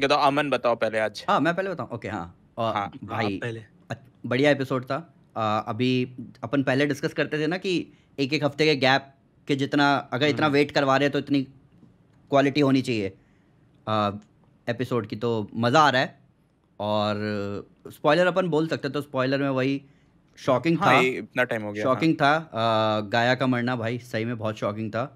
ये तो अमन बताओ पहले आज हाँ मैं पहले बताऊँ ओके हाँ और हाँ, हाँ भाई पहले बढ़िया एपिसोड था आ, अभी अपन पहले डिस्कस करते थे ना कि एक एक हफ्ते के गैप के जितना अगर इतना वेट हम्म। करवा रहे तो इतनी क्वालिटी होनी चाहिए आ, एपिसोड की तो मज़ा आ रहा है और स्पॉइलर अपन बोल सकते तो स्पॉइलर में वही शॉकिंग हाँ, था इतना टाइम हो गया शॉकिंग हाँ. था आ, गाया का मरना भाई सही में बहुत शॉकिंग था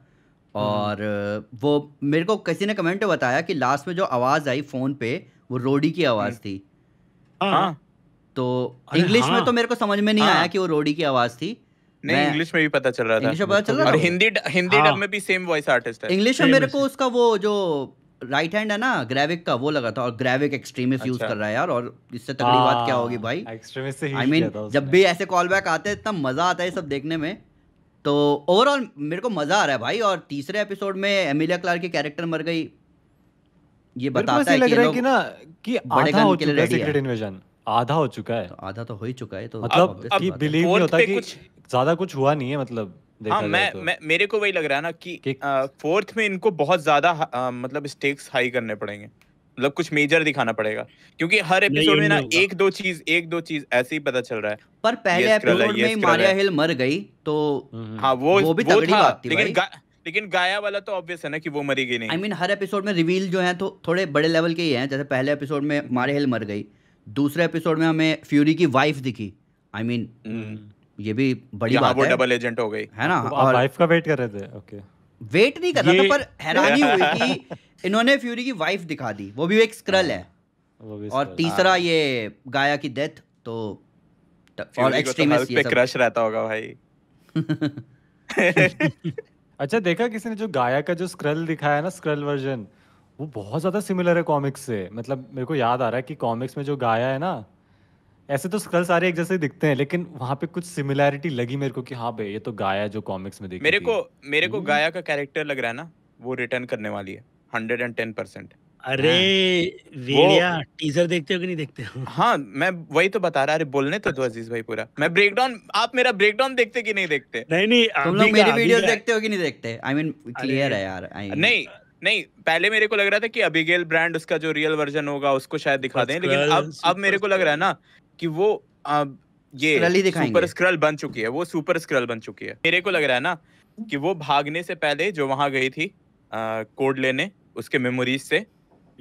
हम्म। और वो मेरे को किसी ने कमेंट बताया कि लास्ट में जो आवाज़ आई फ़ोन पे वो रोडी की आवाज़ हम्म। थी हाँ। हाँ। तो इंग्लिश में हाँ। तो मेरे को समझ में नहीं आया कि वो रोडी की आवाज़ थी नहीं इंग्लिश में भी पता चल रहा था इंग्लिश में पता चल रहा था और हिंदी हिंदी डब में भी सेम वॉइस आर्टिस्ट है इंग्लिश में मेरे को उसका वो जो राइट हैंड है ना ग्रेविक का वो लगा था और ग्रेविक एक्सट्रीमिस्ट यूज कर रहा है यार और इससे तगड़ी बात क्या होगी भाई आई मीन जब भी ऐसे कॉल बैक आते हैं इतना मजा आता है सब देखने में तो ओवरऑल मेरे को मज़ा आ रहा है भाई और तीसरे एपिसोड में एमिलिया क्लार की कैरेक्टर मर गई ये बताता है लग रहा है कि ना कि आधा हो चुका है सीक्रेट इन्वेजन आधा हो चुका है आधा तो हो ही चुका है तो मतलब कि बिलीव नहीं होता कि ज्यादा कुछ हुआ नहीं है मतलब हाँ मैं तो। मैं मेरे को वही लग रहा है ना कि फोर्थ में इनको बहुत ज्यादा मतलब स्टेक्स हाई करने पड़ेंगे मतलब कुछ मेजर दिखाना पड़ेगा क्योंकि हर एपिसोड में ना एक दो चीज एक दो चीज ऐसे ही पता चल रहा है पर पहले एपिसोड में मारिया हिल मर गई तो हम्म, हम्म। हाँ वो वो भी तगड़ी बात थी लेकिन लेकिन गाया वाला तो ऑब्वियस है ना कि वो मरी गई नहीं आई I मीन mean, हर एपिसोड में रिवील जो है तो थोड़े बड़े लेवल के ही हैं जैसे पहले एपिसोड में मारिया हिल मर गई दूसरे एपिसोड में हमें फ्यूरी की वाइफ दिखी आई मीन हम्म। ये भी बड़ी बात है डबल एजेंट हो गई है ना वाइफ का वेट कर रहे थे ओके वेट नहीं कर रहा था पर हैरानी हुई कि इन्होंने फ्यूरी की वाइफ दिखा दी वो भी एक स्क्रल हाँ, है और तीसरा हाँ। ये गाया की डेथ तो और एक्सट्रीमिस्ट तो ये सब क्रश रहता होगा भाई अच्छा देखा किसी ने जो गाया का जो स्क्रल दिखाया ना स्क्रल वर्जन वो बहुत ज्यादा सिमिलर है कॉमिक्स से मतलब मेरे को याद आ रहा है कि कॉमिक्स में जो गाया है ना ऐसे तो स्क्रल सारे एक जैसे दिखते हैं लेकिन वहां पे कुछ सिमिलैरिटी लगी मेरे को कि हाँ भाई ये तो गाया जो कॉमिक्स में देखी मेरे को मेरे को hmm. गाया का कैरेक्टर लग रहा है ना वो रिटर्न करने वाली है हंड्रेड एंड टेन परसेंट अरे हाँ। वेड़िया टीजर देखते हो कि नहीं देखते हो हाँ मैं वही तो बता रहा अरे बोलने तो दो अजीज भाई पूरा मैं ब्रेकडाउन आप मेरा ब्रेकडाउन देखते कि नहीं देखते नहीं नहीं तुम मेरी वीडियोस देखते हो कि नहीं देखते आई मीन क्लियर है यार नहीं नहीं पहले मेरे को लग रहा था कि अभिगेल ब्रांड उसका जो रियल वर्जन होगा उसको शायद दिखा दें लेकिन अब अब मेरे को लग रहा है ना कि वो आ, ये सुपर स्क्रल बन चुकी है वो सुपर स्क्रल बन चुकी है मेरे को लग रहा है ना कि वो भागने से पहले जो वहां गई थी आ, कोड लेने उसके मेमोरीज से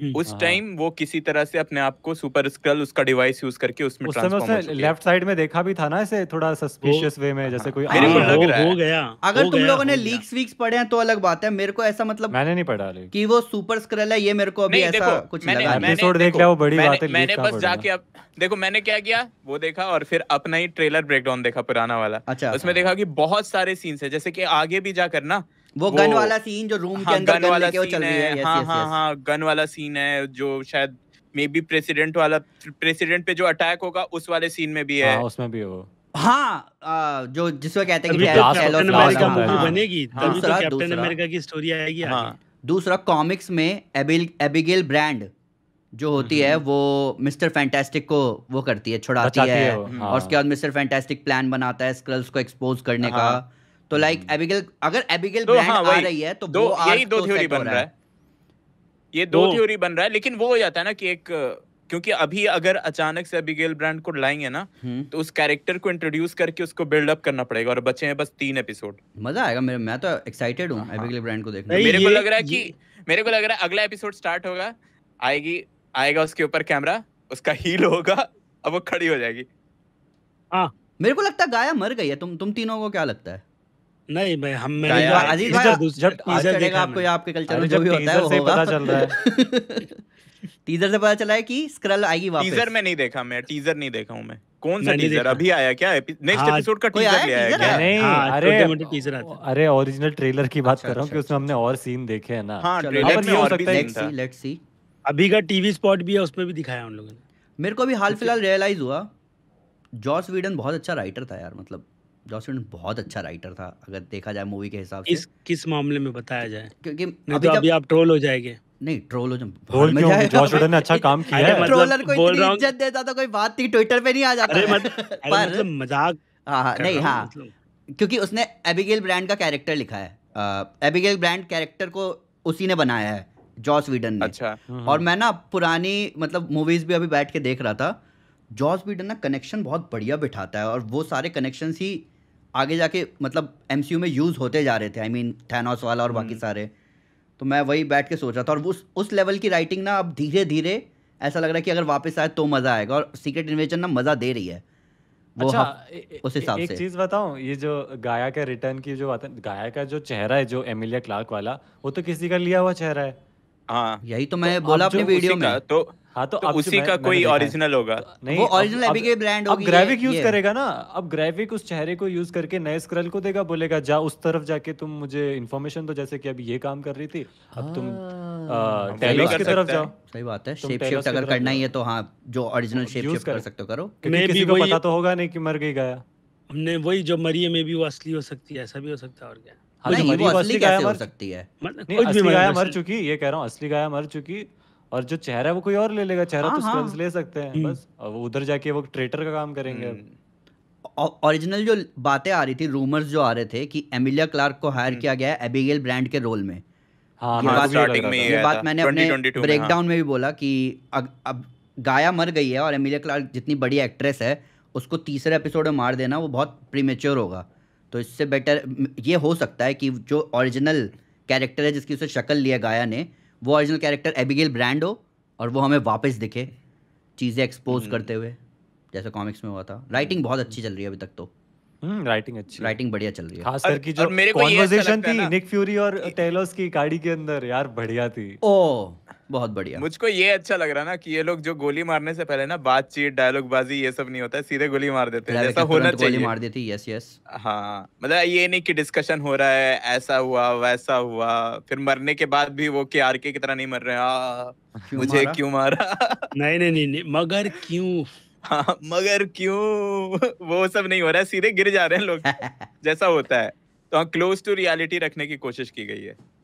हम्म, उस हाँ। टाइम वो किसी तरह से अपने आप को सुपर स्क्रल उसका डिवाइस यूज करके उसमें उस समय उसने लेफ्ट साइड में देखा भी था ना इसे थोड़ा सस्पिशियस वे में जैसे कोई हाँ, मेरे हाँ, को लग रहा है हो गया अगर तुम लोगों ने लीक्स वीक्स पढ़े हैं तो अलग बात है मेरे को ऐसा मतलब मैंने नहीं पढ़ा कि वो सुपर स्क्रल है ये मेरे को अभी ऐसा कुछ एपिसोड देख लिया वो बड़ी बात है मैंने बस जाके अब देखो मैंने क्या किया वो देखा और फिर अपना ही ट्रेलर ब्रेकडाउन देखा पुराना वाला अच्छा उसमें देखा कि बहुत सारे सीन्स है जैसे कि आगे भी जाकर ना वो, गन वाला सीन जो रूम हाँ, के अंदर गन वाला वो चल है, है हाँ हाँ हाँ गन वाला सीन है जो शायद मे बी प्रेसिडेंट वाला प्रेसिडेंट पे जो अटैक होगा उस वाले सीन में भी है हाँ, उसमें भी हो हाँ आ, जो जिसको कहते हैं कि कैप्टन अमेरिका मूवी बनेगी तभी कैप्टन तो अमेरिका की स्टोरी आएगी हाँ दूसरा कॉमिक्स में एबिगेल ब्रांड जो होती हम्म। है वो मिस्टर फैंटास्टिक को वो करती है छुड़ाती है, है और हाँ। उसके बाद मिस्टर फैंटास्टिक प्लान बनाता है स्क्रल्स को एक्सपोज करने हाँ। का तो लाइक एबिगेल अगर एबिगेल तो हाँ, आ रही है तो दो यही दो थ्योरी तो बन रहा है ये दो थ्योरी तो बन रहा है लेकिन वो हो जाता है ना कि एक क्योंकि अभी अगर अचानक से अबिगेल ब्रांड को लाएंगे ना हम्म। तो उस कैरेक्टर को इंट्रोड्यूस करके उसको बिल्डअप करना पड़ेगा और बचे हैं बस तीन एपिसोड मजा आएगा मेरे मैं तो एक्साइटेड हूं अबिगेल ब्रांड को देखने मेरे को लग रहा है कि मेरे को लग रहा है अगला एपिसोड स्टार्ट होगा आएगी आएगा उसके ऊपर कैमरा उसका हील होगा अब वो खड़ी हो जाएगी हाँ मेरे को लगता है गाया मर गई है तुम तुम तीनों को क्या लगता है नहीं मैं हम मैं भाई जब टीजर देखा आपको आपके कल्चर में जो भी होता है वो होगा पता चल रहा है टीजर से पता चला है कि स्क्रल आएगी वापस टीजर में नहीं देखा मैं टीजर नहीं देखा हूं मैं कौन सा टीजर अभी आया क्या नेक्स्ट एपिसोड हाँ, का टीजर ले आया क्या नहीं हाँ, अरे टीजर अरे ओरिजिनल ट्रेलर की बात अच्छा, कर रहा हूं अच्छा, कि उसमें अच्छा। हमने और सीन देखे हैं ना हां ट्रेलर में और लेट्स सी अभी का टीवी स्पॉट भी है उसमें भी दिखाया उन लोगों ने मेरे को भी हाल फिलहाल रियलाइज हुआ जॉर्ज वीडन बहुत अच्छा राइटर था यार मतलब जॉस बहुत अच्छा राइटर था अगर देखा जाए मूवी के हिसाब से इस किस मामले में बताया जाए क्योंकि अभी तो अभी आप ट्रोल हो जाएंगे नहीं ट्रोल हो ट्रोल क्यों जॉस वडन ने अच्छा काम किया है मतलब ट्रोलर को इतनी इज्जत देता तो कोई बात थी ट्विटर पे नहीं आ जाता अरे मतलब मजाक हां हाँ, नहीं हां हाँ। मतलब। क्योंकि उसने एबिगेल ब्रांड का कैरेक्टर लिखा है एबिगेल ब्रांड कैरेक्टर को उसी ने बनाया है जॉस वीडन ने अच्छा हम्म। और मैं ना पुरानी मतलब मूवीज भी अभी बैठ के देख रहा था जॉस वीडन ना कनेक्शन बहुत बढ़िया बिठाता है और वो सारे कनेक्शन ही आगे जाके मतलब एम में यूज़ होते जा रहे थे आई मीन थैनोस वाला और बाकी हम्म। सारे तो मैं वही बैठ के सोच रहा था और उस उस लेवल की राइटिंग ना अब धीरे धीरे ऐसा लग रहा है कि अगर वापस आए तो मज़ा आएगा और सीक्रेट इन्वेजन ना मज़ा दे रही है वो अच्छा हाँ, उस हिसाब से एक चीज बताऊं ये जो गाया का रिटर्न की जो बात गाया का जो चेहरा है जो एमिलिया क्लार्क वाला वो तो किसी का लिया हुआ चेहरा है हाँ यही तो, तो मैं तो बोला अपने वीडियो में तो हाँ तो, तो अब उसी का कोई ओरिजिनल होगा तो नहीं वो ओरिजिनल एबीके ब्रांड होगी अब ग्राफिक यूज करेगा ना अब ग्राफिक उस चेहरे को यूज करके नए स्क्रल को देगा बोलेगा जा उस तरफ जाके तुम मुझे इन्फॉर्मेशन दो जैसे कि अभी ये काम कर रही थी अब तुम टेलोस हाँ। की तरफ जाओ सही बात है शेप शिफ्ट अगर करना ही है तो हाँ जो ओरिजिनल शेप शिफ्ट कर सकते हो करो किसी को पता तो होगा नहीं कि मर गई गाया हमने वही जो मरी है में भी वो असली हो सकती है ऐसा भी हो सकता है और क्या हाँ, नहीं, तो वो असली गाय मर सकती है मर चुकी ये कह रहा हूँ असली गाय मर चुकी और जो चेहरा है वो कोई और ले लेगा चेहरा हाँ, तो स्क्रब्स हाँ। ले सकते हैं हम्म। बस और वो उधर जाके वो ट्रेटर का काम करेंगे ओरिजिनल हम्म। जो बातें आ रही थी रूमर्स जो आ रहे थे कि एमिलिया क्लार्क को हायर हम्म। किया गया है एबिगेल ब्रांड के रोल में हाँ, ये हाँ, बात स्टार्टिंग में ये बात मैंने अपने ब्रेकडाउन हाँ। में भी बोला कि अब गाया मर गई है और एमिलिया क्लार्क जितनी बड़ी एक्ट्रेस है उसको तीसरे एपिसोड में मार देना वो बहुत प्रीमेच्योर होगा तो इससे बेटर ये हो सकता है कि जो ओरिजिनल कैरेक्टर है जिसकी उसे शक्ल लिया गाया ने वो ओरिजिनल कैरेक्टर एबिगेल ब्रांड हो और वो हमें वापस दिखे चीज़ें एक्सपोज हम्म। करते हुए जैसे कॉमिक्स में हुआ था राइटिंग हम्म। बहुत अच्छी चल रही है अभी तक तो राइटिंग हम्म, अच्छी राइटिंग बढ़िया चल रही है खास करके जो कॉन्वर्सेशन थी निक फ्यूरी और टेलोस की गाड़ी के अंदर यार बढ़िया थी ओ बहुत बढ़िया मुझको ये अच्छा लग रहा ना कि ये लोग जो गोली मारने से पहले ना बातचीत डायलॉग बाजी ये सब नहीं होता है सीधे गोली मार देते हैं जैसा होना चाहिए गोली मार देती यस यस हाँ मतलब ये नहीं कि डिस्कशन हो रहा है ऐसा हुआ वैसा हुआ फिर मरने के बाद भी वो के आर के की तरह नहीं मर रहे आ, हाँ, क्यों मुझे क्यों मारा नहीं नहीं नहीं मगर क्यों हाँ, मगर क्यों वो सब नहीं हो रहा है सीधे गिर जा रहे हैं लोग जैसा होता है तो क्लोज टू रियलिटी रखने की कोशिश की गई है